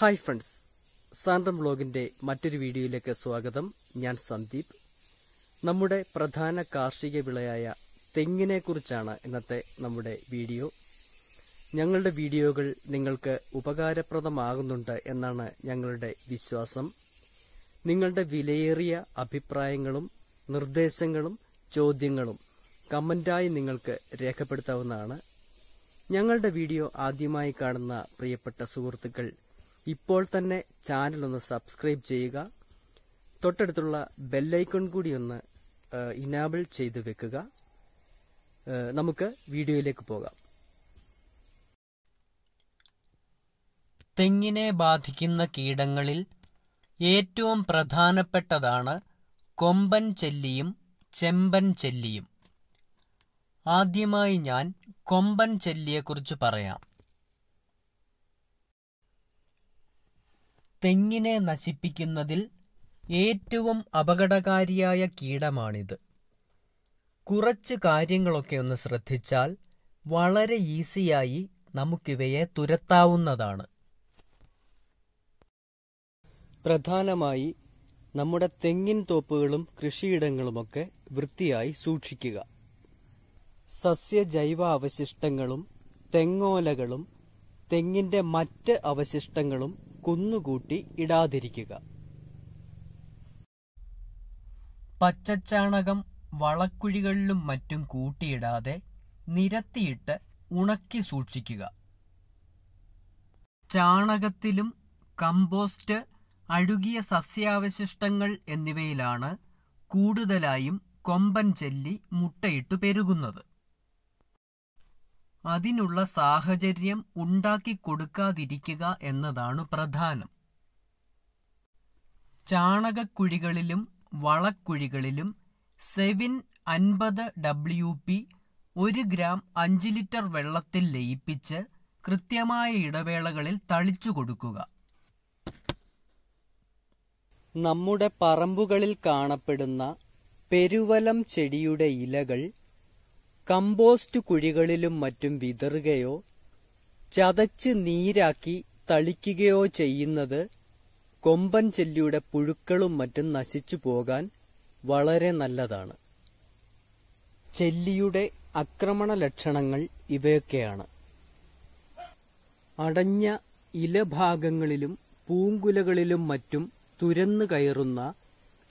hi friends സാന്റം വ്ലോഗിന്റെ മറ്റൊരു വീഡിയോയിലേക്ക് സ്വാഗതം ഞാൻ സന്ദീപ് നമ്മുടെ പ്രധാന കാർഷിക വിളയായ തെങ്ങിനെക്കുറിച്ചാണ് ഇന്നത്തെ നമ്മുടെ വീഡിയോ ഞങ്ങളുടെ വീഡിയോകൾ നിങ്ങൾക്ക് ഉപകാരപ്രദമാകുന്നുണ്ട് എന്നാണ് ഞങ്ങളുടെ വിശ്വാസം നിങ്ങളുടെ വിലയേറിയ അഭിപ്രായങ്ങളും നിർദ്ദേശങ്ങളും ചോദ്യങ്ങളും കമന്റായി നിങ്ങൾക്ക് രേഖപ്പെടുത്താവുന്നതാണ് ഞങ്ങളുടെ വീഡിയോ ആദ്യമായി കാണുന്ന പ്രിയപ്പെട്ട സുഹൃത്തുക്കൾ ഇപ്പോൾ തന്നെ ചാനൽ ഒന്ന് സബ്സ്ക്രൈബ് ചെയ്യുക തൊട്ടടുത്തുള്ള ബെല്ലൈക്കൺ കൂടി ഒന്ന് ഇനാബിൾ ചെയ്ത് വെക്കുക നമുക്ക് വീഡിയോയിലേക്ക് പോകാം തെങ്ങിനെ ബാധിക്കുന്ന കീടങ്ങളിൽ ഏറ്റവും പ്രധാനപ്പെട്ടതാണ് കൊമ്പൻ ചെല്ലിയും ചെമ്പൻ ചെല്ലിയും ആദ്യമായി ഞാൻ കൊമ്പൻ ചെല്ലിയെക്കുറിച്ച് പറയാം തെങ്ങിനെ നശിപ്പിക്കുന്നതിൽ ഏറ്റവും അപകടകാരിയായ കീടമാണിത് കുറച്ച് കാര്യങ്ങളൊക്കെ ഒന്ന് ശ്രദ്ധിച്ചാൽ വളരെ ഈസിയായി നമുക്കിവയെ തുരത്താവുന്നതാണ് പ്രധാനമായി നമ്മുടെ തെങ്ങിൻ തോപ്പുകളും കൃഷിയിടങ്ങളുമൊക്കെ വൃത്തിയായി സൂക്ഷിക്കുക സസ്യജൈവ അവശിഷ്ടങ്ങളും തെങ്ങോലകളും തെങ്ങിന്റെ മറ്റ് അവശിഷ്ടങ്ങളും കുന്നുകൂട്ടി ഇടാതിരിക്കുക പച്ചച്ചാണകം വളക്കുഴികളിലും മറ്റും കൂട്ടിയിടാതെ നിരത്തിയിട്ട് ഉണക്കി സൂക്ഷിക്കുക ചാണകത്തിലും കമ്പോസ്റ്റ് അഴുകിയ സസ്യാവശിഷ്ടങ്ങൾ എന്നിവയിലാണ് കൂടുതലായും കൊമ്പൻ ചെല്ലി മുട്ടയിട്ട് പെരുകുന്നത് അതിനുള്ള സാഹചര്യം കൊടുക്കാതിരിക്കുക എന്നതാണ് പ്രധാനം ചാണകക്കുഴികളിലും വളക്കുഴികളിലും സെവിൻ അൻപത് ഡബ്ല്യു പി ഒരു ഗ്രാം അഞ്ച് ലിറ്റർ വെള്ളത്തിൽ ലയിപ്പിച്ച് കൃത്യമായ ഇടവേളകളിൽ തളിച്ചു കൊടുക്കുക നമ്മുടെ പറമ്പുകളിൽ കാണപ്പെടുന്ന പെരുവലം ചെടിയുടെ ഇലകൾ കമ്പോസ്റ്റ് കുഴികളിലും മറ്റും വിതറുകയോ ചതച്ച് നീരാക്കി തളിക്കുകയോ ചെയ്യുന്നത് കൊമ്പൻ ചെല്ലിയുടെ പുഴുക്കളും മറ്റും നശിച്ചു പോകാൻ വളരെ നല്ലതാണ് ചെല്ലിയുടെ ആക്രമണ ലക്ഷണങ്ങൾ ഇവയൊക്കെയാണ് അടഞ്ഞ ഇലഭാഗങ്ങളിലും പൂങ്കുലകളിലും മറ്റും തുരന്നു കയറുന്ന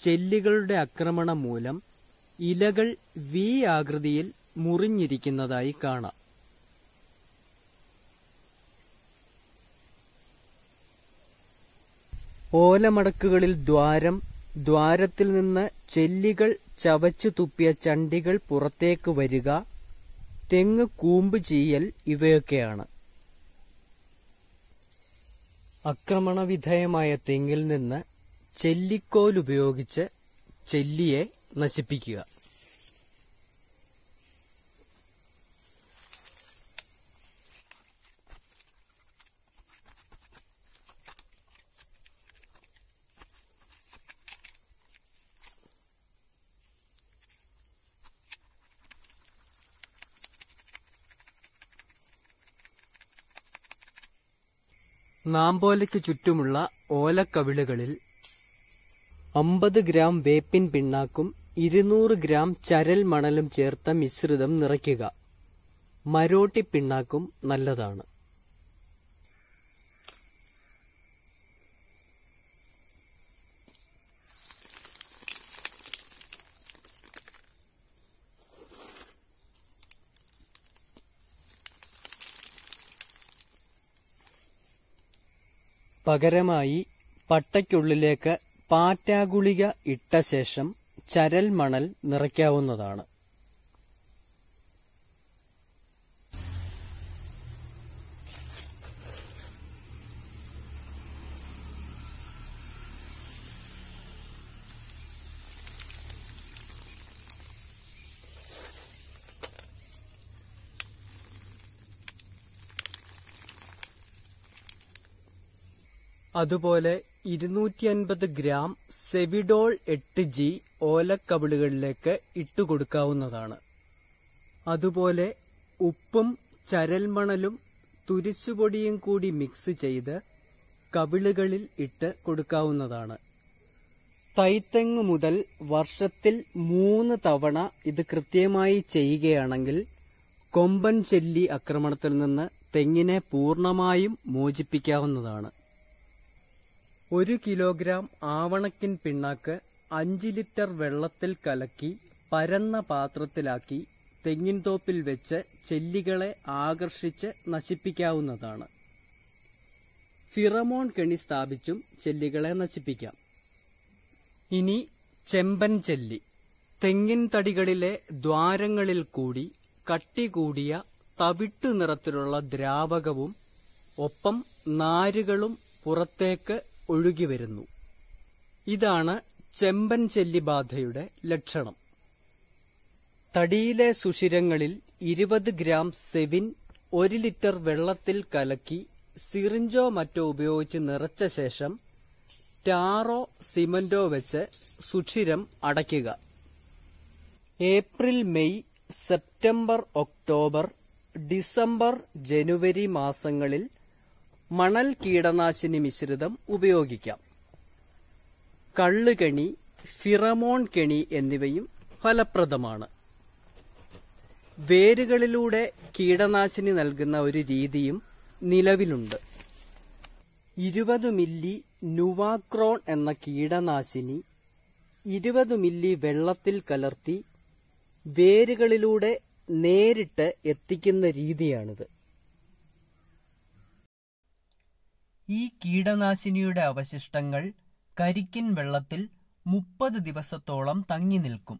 ചെല്ലികളുടെ അക്രമണം മൂലം ഇലകൾ വി ആകൃതിയിൽ മുറിഞ്ഞിരിക്കുന്നതായി കാണാം ഓലമടക്കുകളിൽ ദ്വാരം ദ്വാരത്തിൽ നിന്ന് ചെല്ലികൾ ചവച്ചു തുപ്പിയ ചണ്ടികൾ പുറത്തേക്ക് വരിക തെങ്ങ് കൂമ്പ് ചെയ്യൽ ഇവയൊക്കെയാണ് അക്രമണവിധേയമായ തെങ്ങിൽ നിന്ന് ചെല്ലിക്കോലുപയോഗിച്ച് ചെല്ലിയെ നശിപ്പിക്കുക നാമ്പോലയ്ക്ക് ചുറ്റുമുള്ള ഓലക്കവിളുകളിൽ അമ്പത് ഗ്രാം വേപ്പിൻ പിണ്ണാക്കും ഇരുന്നൂറ് ഗ്രാം ചരൽ മണലും ചേർത്ത മിശ്രിതം നിറയ്ക്കുക മരോട്ടി പിണ്ണാക്കും നല്ലതാണ് പകരമായി പട്ടയ്ക്കുള്ളിലേക്ക് പാറ്റാഗുളിക ഇട്ട ശേഷം ചരൽമണൽ നിറയ്ക്കാവുന്നതാണ് അതുപോലെ അൻപത് ഗ്രാം സെവിഡോൾ എട്ട് ജി ഓലക്കവിളുകളിലേക്ക് ഇട്ടുകൊടുക്കാവുന്നതാണ് അതുപോലെ ഉപ്പും ചരൽമണലും തുരിശുപൊടിയും കൂടി മിക്സ് ചെയ്ത് കവിളുകളിൽ ഇട്ട് കൊടുക്കാവുന്നതാണ് തൈത്തെങ്ങ് മുതൽ വർഷത്തിൽ മൂന്ന് തവണ ഇത് കൃത്യമായി ചെയ്യുകയാണെങ്കിൽ കൊമ്പൻ ചെല്ലി ആക്രമണത്തിൽ നിന്ന് തെങ്ങിനെ പൂർണ്ണമായും മോചിപ്പിക്കാവുന്നതാണ് ഒരു കിലോഗ്രാം ആവണക്കിൻ പിണ്ണാക്ക് അഞ്ച് ലിറ്റർ വെള്ളത്തിൽ കലക്കി പരന്ന പാത്രത്തിലാക്കി തെങ്ങിൻതോപ്പിൽ വെച്ച് ചെല്ലികളെ ആകർഷിച്ച് നശിപ്പിക്കാവുന്നതാണ് ഫിറമോൺ കെണി സ്ഥാപിച്ചും ചെല്ലികളെ നശിപ്പിക്കാം ഇനി ചെമ്പൻ ചെല്ലി തെങ്ങിൻ തടികളിലെ ദ്വാരങ്ങളിൽ കൂടി കട്ടി കൂടിയ തവിട്ടു നിറത്തിലുള്ള ദ്രാവകവും ഒപ്പം നാരുകളും പുറത്തേക്ക് വരുന്നു ഇതാണ് ചെമ്പൻ ചെല്ലിബാധയുടെ ലക്ഷണം തടിയിലെ സുഷിരങ്ങളിൽ ഇരുപത് ഗ്രാം സെവിൻ ഒരു ലിറ്റർ വെള്ളത്തിൽ കലക്കി സിറിഞ്ചോ മറ്റോ ഉപയോഗിച്ച് നിറച്ച ശേഷം ടാറോ സിമന്റോ വെച്ച് സുഷിരം അടയ്ക്കുക April May September October December ജനുവരി മാസങ്ങളിൽ മണൽ കീടനാശിനി മിശ്രിതം ഉപയോഗിക്കാം കള്ളുകെണി ഫിറമോൺ കെണി എന്നിവയും ഫലപ്രദമാണ് വേരുകളിലൂടെ കീടനാശിനി നൽകുന്ന ഒരു രീതിയും നിലവിലുണ്ട് ഇരുപത് മില്ലി നുവാക്രോൺ എന്ന കീടനാശിനി ഇരുപത് മില്ലി വെള്ളത്തിൽ കലർത്തി വേരുകളിലൂടെ നേരിട്ട് എത്തിക്കുന്ന രീതിയാണിത് ഈ കീടനാശിനിയുടെ അവശിഷ്ടങ്ങൾ കരിക്കിൻ വെള്ളത്തിൽ മുപ്പത് ദിവസത്തോളം തങ്ങിനിൽക്കും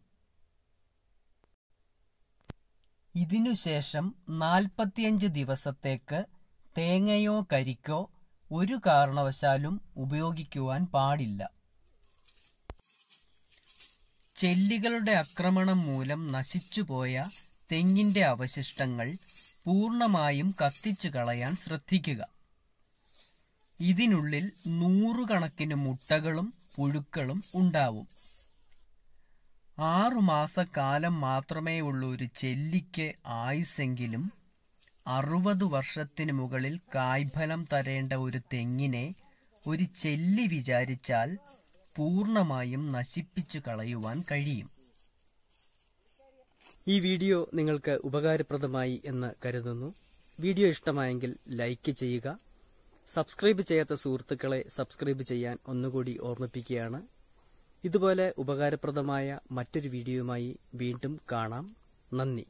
ഇതിനുശേഷം നാൽപ്പത്തിയഞ്ച് ദിവസത്തേക്ക് തേങ്ങയോ കരിക്കോ ഒരു കാരണവശാലും ഉപയോഗിക്കുവാൻ പാടില്ല ചെല്ലികളുടെ ആക്രമണം മൂലം നശിച്ചുപോയ തെങ്ങിൻ്റെ അവശിഷ്ടങ്ങൾ പൂർണ്ണമായും കത്തിച്ചു കളയാൻ ശ്രദ്ധിക്കുക ഇതിനുള്ളിൽ നൂറുകണക്കിന് മുട്ടകളും പുഴുക്കളും ഉണ്ടാവും ആറുമാസക്കാലം മാത്രമേ ഉള്ളൂ ഒരു ചെല്ലിക്ക് ആയുസെങ്കിലും അറുപത് വർഷത്തിന് മുകളിൽ കായ്ഫലം തരേണ്ട ഒരു തെങ്ങിനെ ഒരു ചെല്ലി വിചാരിച്ചാൽ പൂർണ്ണമായും നശിപ്പിച്ചു കളയുവാൻ കഴിയും ഈ വീഡിയോ നിങ്ങൾക്ക് ഉപകാരപ്രദമായി എന്ന് കരുതുന്നു വീഡിയോ ഇഷ്ടമായെങ്കിൽ ലൈക്ക് ചെയ്യുക സബ്സ്ക്രൈബ് ചെയ്യാത്ത സുഹൃത്തുക്കളെ സബ്സ്ക്രൈബ് ചെയ്യാൻ ഒന്നുകൂടി ഓർമ്മിപ്പിക്കുകയാണ് ഇതുപോലെ ഉപകാരപ്രദമായ മറ്റൊരു വീഡിയോയുമായി വീണ്ടും കാണാം നന്ദി